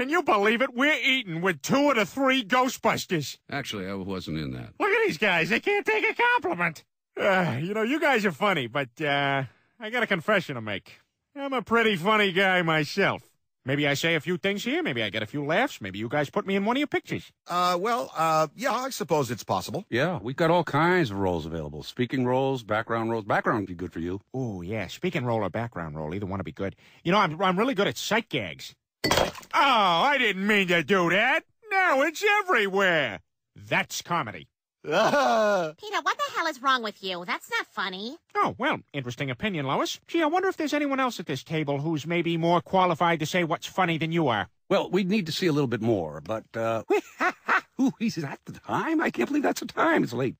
Can you believe it? We're eating with two of the three Ghostbusters. Actually, I wasn't in that. Look at these guys. They can't take a compliment. Uh, you know, you guys are funny, but uh, I got a confession to make. I'm a pretty funny guy myself. Maybe I say a few things here. Maybe I get a few laughs. Maybe you guys put me in one of your pictures. Uh, well, uh, yeah, I suppose it's possible. Yeah, we've got all kinds of roles available. Speaking roles, background roles. Background would be good for you. Oh, yeah, speaking role or background role. Either one would be good. You know, I'm, I'm really good at sight gags. Oh, I didn't mean to do that. Now it's everywhere. That's comedy. Ah. Peter, what the hell is wrong with you? That's not funny. Oh, well, interesting opinion, Lois. Gee, I wonder if there's anyone else at this table who's maybe more qualified to say what's funny than you are. Well, we'd need to see a little bit more, but, uh... Ooh, is that the time? I can't believe that's the time. It's late.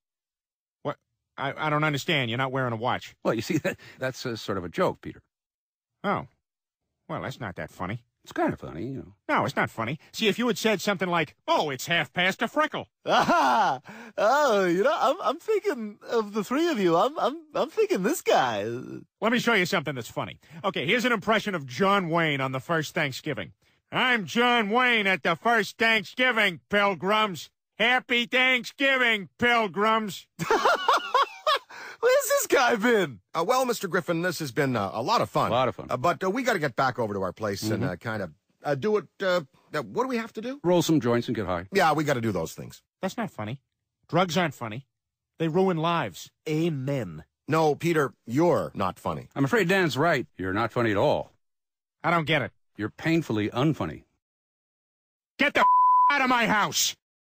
What? I, I don't understand. You're not wearing a watch. Well, you see, that that's a, sort of a joke, Peter. Oh. Well, that's not that funny. It's kind of funny, you know. No, it's not funny. See, if you had said something like, oh, it's half past a freckle. Aha! Oh, you know, I'm, I'm thinking of the three of you. I'm, I'm, I'm thinking this guy. Let me show you something that's funny. Okay, here's an impression of John Wayne on the first Thanksgiving. I'm John Wayne at the first Thanksgiving, pilgrims. Happy Thanksgiving, pilgrims. Where's this guy been? Uh, well, Mr. Griffin, this has been uh, a lot of fun. A lot of fun. Uh, but uh, we got to get back over to our place mm -hmm. and mm-hmm. uh, kind of uh, do it. what do we have to do? Roll some joints and get high. Yeah, we got to do those things. That's not funny. Drugs aren't funny. They ruin lives. Amen. No, Peter, you're not funny. I'm afraid Dan's right. You're not funny at all. I don't get it. You're painfully unfunny. Get the out of my house!